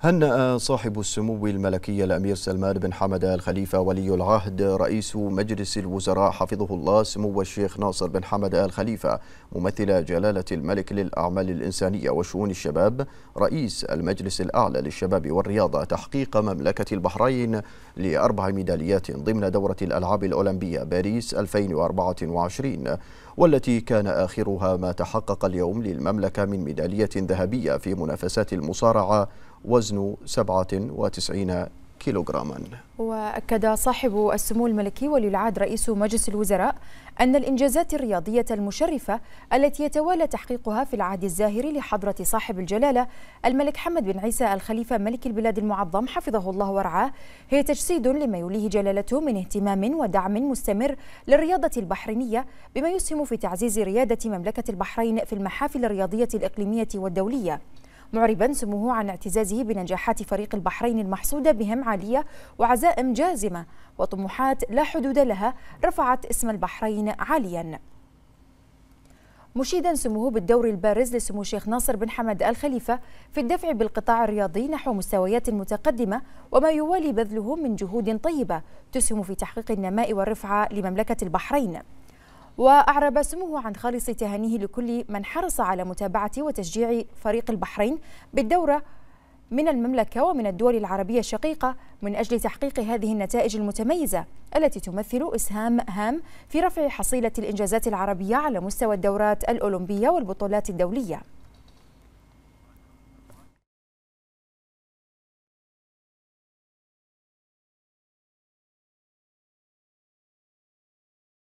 هنأ صاحب السمو الملكي الأمير سلمان بن حمد الخليفة ولي العهد رئيس مجلس الوزراء حفظه الله سمو الشيخ ناصر بن حمد الخليفة ممثل جلالة الملك للأعمال الإنسانية وشؤون الشباب رئيس المجلس الأعلى للشباب والرياضة تحقيق مملكة البحرين لأربع ميداليات ضمن دورة الألعاب الأولمبية باريس 2024 والتي كان آخرها ما تحقق اليوم للمملكة من ميدالية ذهبية في منافسات المصارعة وزن 97 كيلوغراما وأكد صاحب السمو الملكي ولي العهد رئيس مجلس الوزراء أن الإنجازات الرياضية المشرفة التي يتوالى تحقيقها في العهد الزاهر لحضرة صاحب الجلالة الملك حمد بن عيسى الخليفة ملك البلاد المعظم حفظه الله ورعاه هي تجسيد لما يوليه جلالته من اهتمام ودعم مستمر للرياضة البحرينية بما يسهم في تعزيز ريادة مملكة البحرين في المحافل الرياضية الإقليمية والدولية معربا سموه عن اعتزازه بنجاحات فريق البحرين المحسودة عاليه وعزائم جازمة وطموحات لا حدود لها رفعت اسم البحرين عاليا مشيدا سموه بالدور البارز لسمو الشيخ ناصر بن حمد الخليفة في الدفع بالقطاع الرياضي نحو مستويات متقدمة وما يوالي بذله من جهود طيبة تسهم في تحقيق النماء والرفعة لمملكة البحرين وأعرب سموه عن خالص تهانيه لكل من حرص على متابعة وتشجيع فريق البحرين بالدورة من المملكة ومن الدول العربية الشقيقة من أجل تحقيق هذه النتائج المتميزة التي تمثل إسهام هام في رفع حصيلة الإنجازات العربية على مستوى الدورات الأولمبية والبطولات الدولية